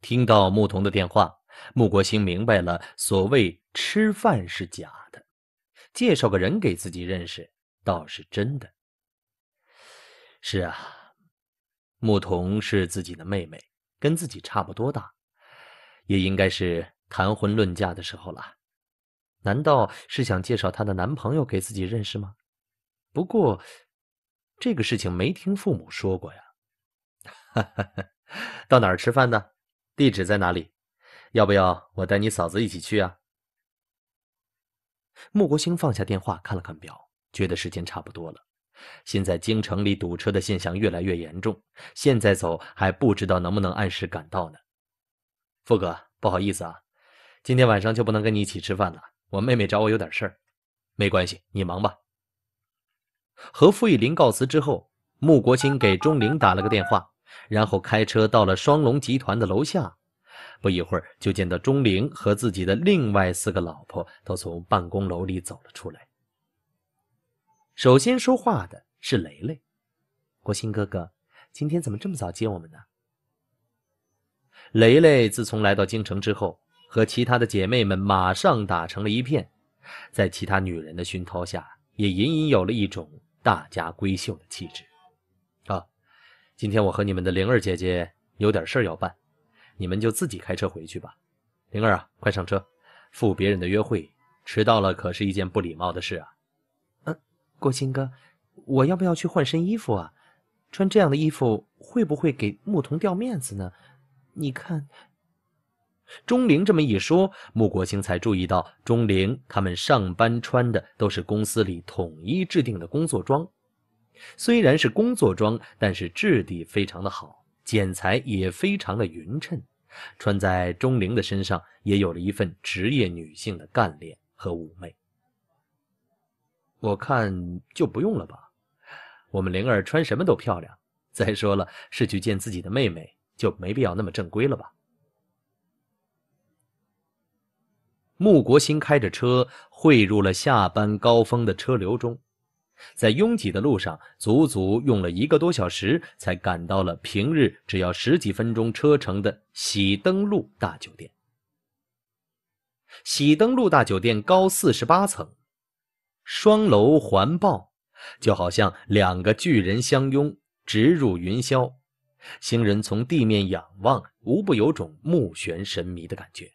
听到牧童的电话，穆国兴明白了，所谓吃饭是假的，介绍个人给自己认识倒是真的。是啊，牧童是自己的妹妹，跟自己差不多大，也应该是谈婚论嫁的时候了。难道是想介绍她的男朋友给自己认识吗？不过，这个事情没听父母说过呀。到哪儿吃饭呢？地址在哪里？要不要我带你嫂子一起去啊？穆国兴放下电话，看了看表，觉得时间差不多了。现在京城里堵车的现象越来越严重，现在走还不知道能不能按时赶到呢。富哥，不好意思啊，今天晚上就不能跟你一起吃饭了。我妹妹找我有点事儿，没关系，你忙吧。和傅一林告辞之后，穆国兴给钟灵打了个电话，然后开车到了双龙集团的楼下。不一会儿，就见到钟灵和自己的另外四个老婆都从办公楼里走了出来。首先说话的是雷雷，国兴哥哥，今天怎么这么早接我们呢？雷雷自从来到京城之后，和其他的姐妹们马上打成了一片，在其他女人的熏陶下，也隐隐有了一种大家闺秀的气质。啊，今天我和你们的灵儿姐姐有点事儿要办。你们就自己开车回去吧，灵儿啊，快上车，赴别人的约会，迟到了可是一件不礼貌的事啊。嗯，国兴哥，我要不要去换身衣服啊？穿这样的衣服会不会给牧童掉面子呢？你看，钟灵这么一说，穆国兴才注意到钟灵他们上班穿的都是公司里统一制定的工作装，虽然是工作装，但是质地非常的好。剪裁也非常的匀称，穿在钟灵的身上也有了一份职业女性的干练和妩媚。我看就不用了吧，我们灵儿穿什么都漂亮。再说了，是去见自己的妹妹，就没必要那么正规了吧。穆国兴开着车汇入了下班高峰的车流中。在拥挤的路上，足足用了一个多小时，才赶到了平日只要十几分钟车程的喜登路大酒店。喜登路大酒店高四十八层，双楼环抱，就好像两个巨人相拥，直入云霄。行人从地面仰望，无不有种目眩神迷的感觉。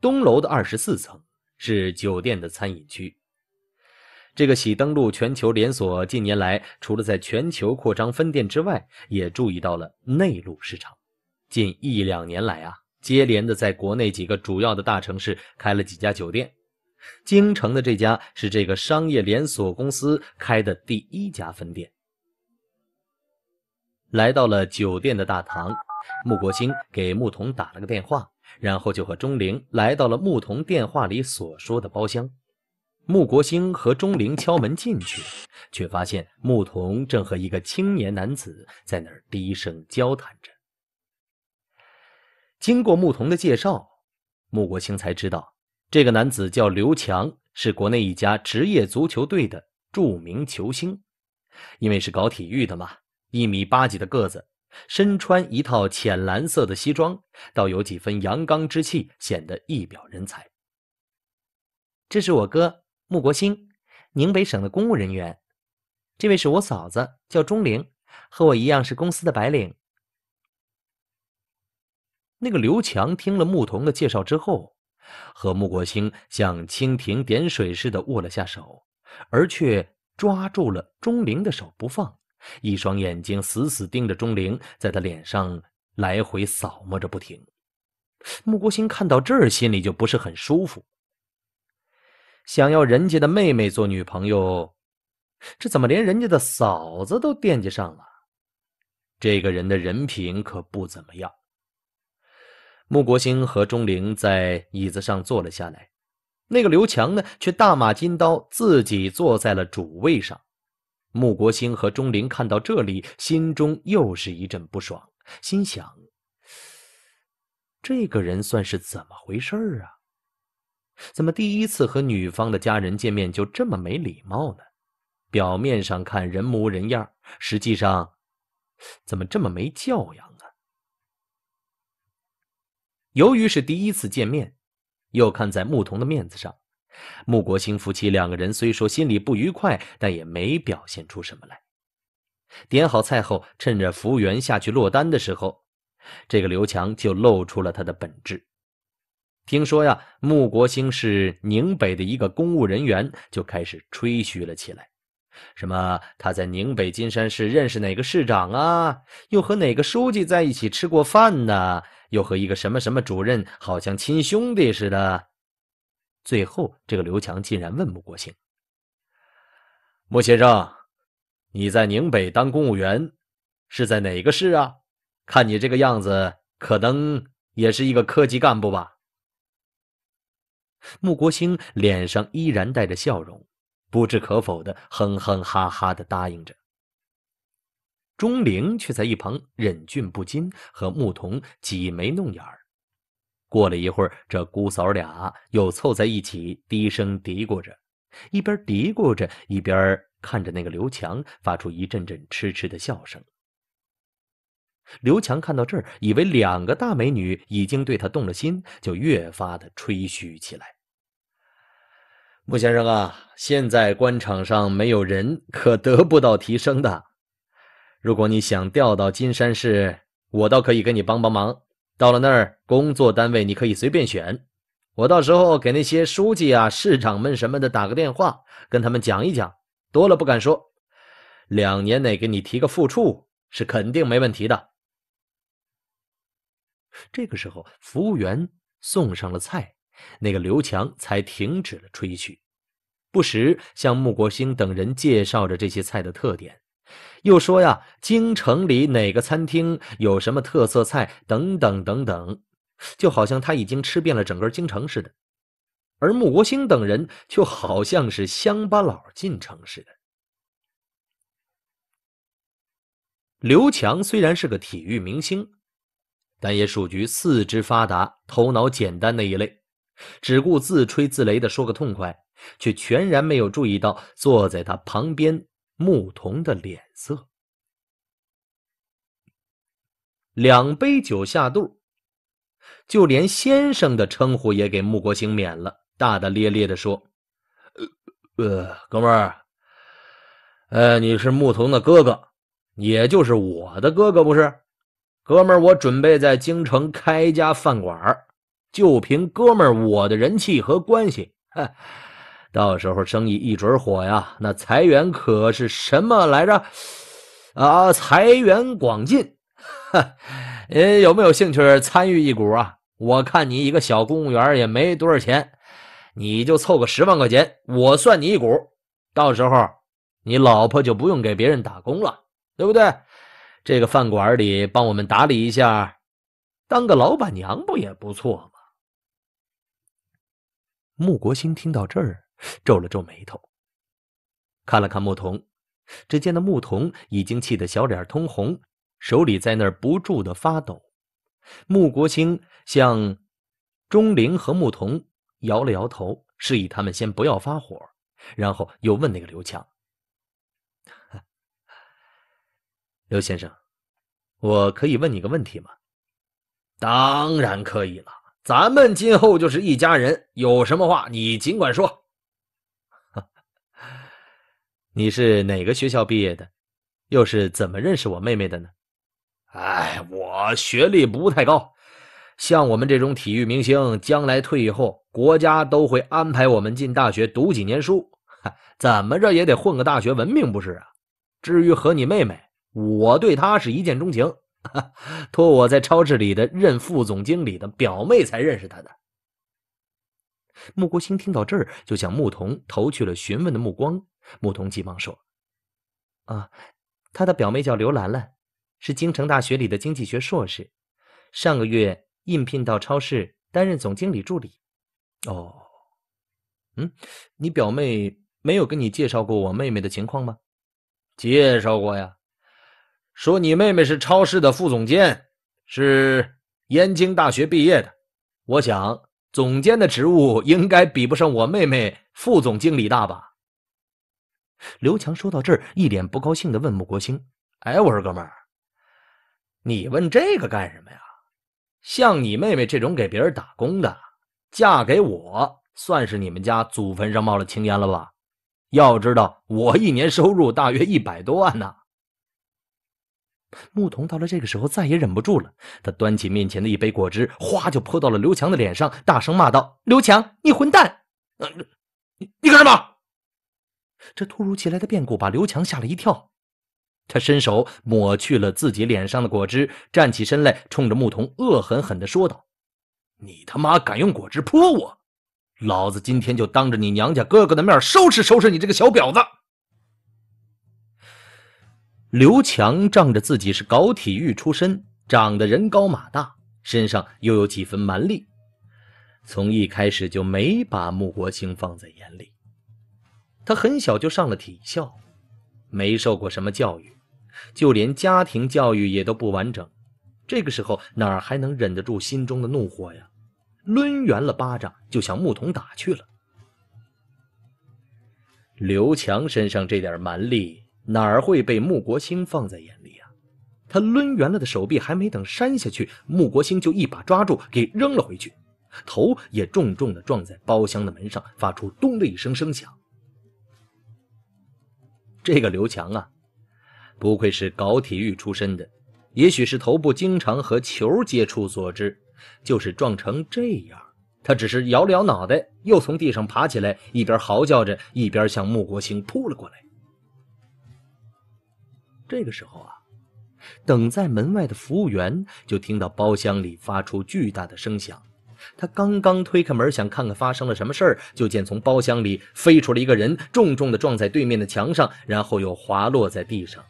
东楼的二十四层是酒店的餐饮区。这个喜登陆全球连锁近年来除了在全球扩张分店之外，也注意到了内陆市场。近一两年来啊，接连的在国内几个主要的大城市开了几家酒店。京城的这家是这个商业连锁公司开的第一家分店。来到了酒店的大堂，穆国兴给牧童打了个电话，然后就和钟灵来到了牧童电话里所说的包厢。穆国兴和钟灵敲门进去，却发现穆童正和一个青年男子在那儿低声交谈着。经过穆童的介绍，穆国兴才知道，这个男子叫刘强，是国内一家职业足球队的著名球星。因为是搞体育的嘛，一米八几的个子，身穿一套浅蓝色的西装，倒有几分阳刚之气，显得一表人才。这是我哥。穆国兴，宁北省的公务人员。这位是我嫂子，叫钟玲，和我一样是公司的白领。那个刘强听了牧童的介绍之后，和穆国兴像蜻蜓点水似的握了下手，而却抓住了钟玲的手不放，一双眼睛死死盯着钟玲，在他脸上来回扫摸着不停。穆国兴看到这儿，心里就不是很舒服。想要人家的妹妹做女朋友，这怎么连人家的嫂子都惦记上了？这个人的人品可不怎么样。穆国兴和钟灵在椅子上坐了下来，那个刘强呢，却大马金刀，自己坐在了主位上。穆国兴和钟灵看到这里，心中又是一阵不爽，心想：这个人算是怎么回事儿啊？怎么第一次和女方的家人见面就这么没礼貌呢？表面上看人模人样，实际上怎么这么没教养啊？由于是第一次见面，又看在牧童的面子上，穆国兴夫妻两个人虽说心里不愉快，但也没表现出什么来。点好菜后，趁着服务员下去落单的时候，这个刘强就露出了他的本质。听说呀，穆国兴是宁北的一个公务人员，就开始吹嘘了起来。什么？他在宁北金山市认识哪个市长啊？又和哪个书记在一起吃过饭呢？又和一个什么什么主任好像亲兄弟似的。最后，这个刘强竟然问穆国兴：“穆先生，你在宁北当公务员是在哪个市啊？看你这个样子，可能也是一个科级干部吧？”穆国兴脸上依然带着笑容，不置可否地哼哼哈哈地答应着。钟灵却在一旁忍俊不禁，和牧童挤眉弄眼儿。过了一会儿，这姑嫂俩又凑在一起低声嘀咕着，一边嘀咕着，一边看着那个刘强，发出一阵阵痴痴的笑声。刘强看到这儿，以为两个大美女已经对他动了心，就越发的吹嘘起来。“穆先生啊，现在官场上没有人可得不到提升的。如果你想调到金山市，我倒可以给你帮帮忙。到了那儿，工作单位你可以随便选，我到时候给那些书记啊、市长们什么的打个电话，跟他们讲一讲。多了不敢说，两年内给你提个副处是肯定没问题的。”这个时候，服务员送上了菜，那个刘强才停止了吹嘘，不时向穆国兴等人介绍着这些菜的特点，又说呀，京城里哪个餐厅有什么特色菜等等等等，就好像他已经吃遍了整个京城似的。而穆国兴等人就好像是乡巴佬进城似的。刘强虽然是个体育明星。但也属于四肢发达、头脑简单的一类，只顾自吹自擂的说个痛快，却全然没有注意到坐在他旁边牧童的脸色。两杯酒下肚，就连先生的称呼也给穆国兴免了，大大咧咧地说：“呃，哥们儿，呃，你是牧童的哥哥，也就是我的哥哥，不是？”哥们儿，我准备在京城开一家饭馆儿，就凭哥们儿我的人气和关系，到时候生意一准火呀！那财源可是什么来着？啊，财源广进！哈，您有没有兴趣参与一股啊？我看你一个小公务员也没多少钱，你就凑个十万块钱，我算你一股，到时候你老婆就不用给别人打工了，对不对？这个饭馆里帮我们打理一下，当个老板娘不也不错吗？穆国兴听到这儿，皱了皱眉头，看了看牧童，只见那牧童已经气得小脸通红，手里在那儿不住的发抖。穆国兴向钟灵和牧童摇了摇头，示意他们先不要发火，然后又问那个刘强。刘先生，我可以问你个问题吗？当然可以了，咱们今后就是一家人，有什么话你尽管说。你是哪个学校毕业的？又是怎么认识我妹妹的呢？哎，我学历不太高，像我们这种体育明星，将来退役后，国家都会安排我们进大学读几年书，怎么着也得混个大学文凭不是啊？至于和你妹妹……我对他是一见钟情，托我在超市里的任副总经理的表妹才认识他的。穆国兴听到这儿，就向牧童投去了询问的目光。牧童急忙说：“啊，他的表妹叫刘兰兰，是京城大学里的经济学硕士，上个月应聘到超市担任总经理助理。”哦，嗯，你表妹没有跟你介绍过我妹妹的情况吗？介绍过呀。说你妹妹是超市的副总监，是燕京大学毕业的。我想总监的职务应该比不上我妹妹副总经理大吧？刘强说到这儿，一脸不高兴的问穆国兴：“哎，我说哥们儿，你问这个干什么呀？像你妹妹这种给别人打工的，嫁给我算是你们家祖坟上冒了青烟了吧？要知道我一年收入大约一百多万呢。”牧童到了这个时候再也忍不住了，他端起面前的一杯果汁，哗就泼到了刘强的脸上，大声骂道：“刘强，你混蛋！你你干什么？”这突如其来的变故把刘强吓了一跳，他伸手抹去了自己脸上的果汁，站起身来，冲着牧童恶狠狠地说道：“你他妈敢用果汁泼我，老子今天就当着你娘家哥哥的面收拾收拾你这个小婊子！”刘强仗着自己是搞体育出身，长得人高马大，身上又有几分蛮力，从一开始就没把穆国兴放在眼里。他很小就上了体校，没受过什么教育，就连家庭教育也都不完整。这个时候哪还能忍得住心中的怒火呀？抡圆了巴掌就向木桶打去了。刘强身上这点蛮力。哪儿会被穆国兴放在眼里啊？他抡圆了的手臂还没等扇下去，穆国兴就一把抓住，给扔了回去，头也重重的撞在包厢的门上，发出“咚”的一声声响。这个刘强啊，不愧是搞体育出身的，也许是头部经常和球接触所致，就是撞成这样。他只是摇了摇脑袋，又从地上爬起来，一边嚎叫着，一边向穆国兴扑了过来。这个时候啊，等在门外的服务员就听到包厢里发出巨大的声响。他刚刚推开门，想看看发生了什么事儿，就见从包厢里飞出了一个人，重重的撞在对面的墙上，然后又滑落在地上。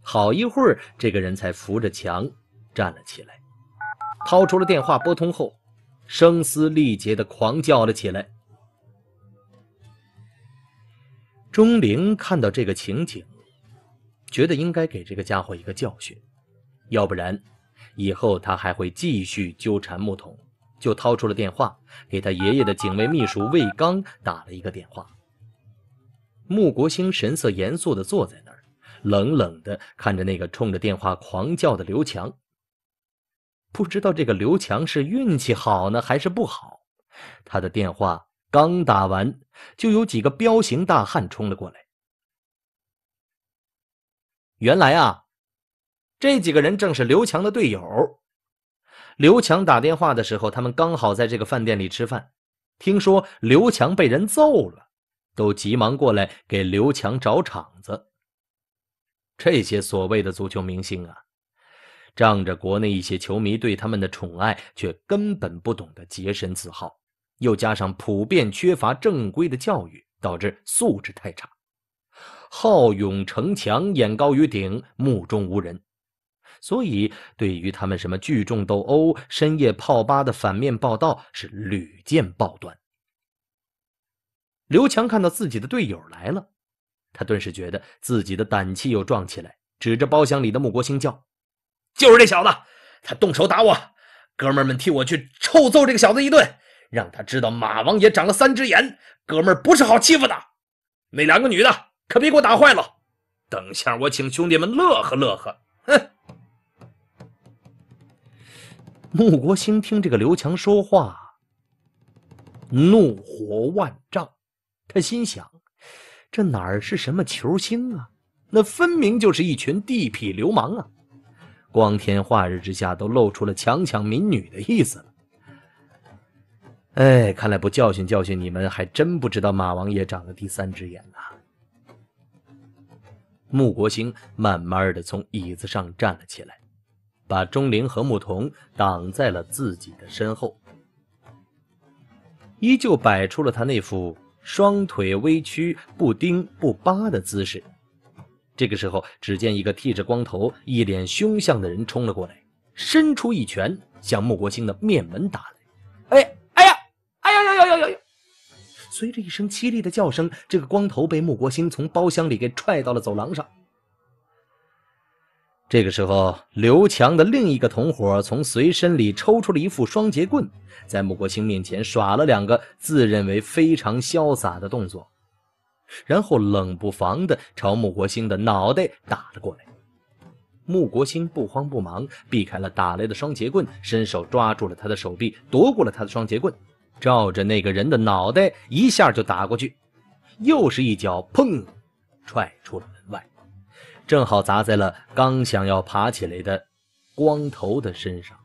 好一会儿，这个人才扶着墙站了起来，掏出了电话拨通后，声嘶力竭的狂叫了起来。钟灵看到这个情景。觉得应该给这个家伙一个教训，要不然，以后他还会继续纠缠木桶，就掏出了电话，给他爷爷的警卫秘书魏刚打了一个电话。穆国兴神色严肃的坐在那儿，冷冷的看着那个冲着电话狂叫的刘强。不知道这个刘强是运气好呢还是不好，他的电话刚打完，就有几个彪形大汉冲了过来。原来啊，这几个人正是刘强的队友。刘强打电话的时候，他们刚好在这个饭店里吃饭，听说刘强被人揍了，都急忙过来给刘强找场子。这些所谓的足球明星啊，仗着国内一些球迷对他们的宠爱，却根本不懂得洁身自好，又加上普遍缺乏正规的教育，导致素质太差。好勇逞强，眼高于顶，目中无人，所以对于他们什么聚众斗殴、深夜泡吧的反面报道是屡见报端。刘强看到自己的队友来了，他顿时觉得自己的胆气又壮起来，指着包厢里的穆国兴叫：“就是这小子，他动手打我，哥们们替我去臭揍这个小子一顿，让他知道马王爷长了三只眼，哥们不是好欺负的。”那两个女的。可别给我打坏了！等下我请兄弟们乐呵乐呵。哼！穆国兴听这个刘强说话，怒火万丈。他心想：这哪儿是什么球星啊？那分明就是一群地痞流氓啊！光天化日之下都露出了强抢民女的意思了。哎，看来不教训教训你们，还真不知道马王爷长了第三只眼呐！穆国兴慢慢的从椅子上站了起来，把钟灵和牧童挡在了自己的身后，依旧摆出了他那副双腿微曲、不丁不巴的姿势。这个时候，只见一个剃着光头、一脸凶相的人冲了过来，伸出一拳向穆国兴的面门打来。哎，哎呀，哎呀呀呀呀呀！随着一声凄厉的叫声，这个光头被穆国兴从包厢里给踹到了走廊上。这个时候，刘强的另一个同伙从随身里抽出了一副双节棍，在穆国兴面前耍了两个自认为非常潇洒的动作，然后冷不防的朝穆国兴的脑袋打了过来。穆国兴不慌不忙，避开了打来的双节棍，伸手抓住了他的手臂，夺过了他的双节棍。照着那个人的脑袋一下就打过去，又是一脚，砰，踹出了门外，正好砸在了刚想要爬起来的光头的身上。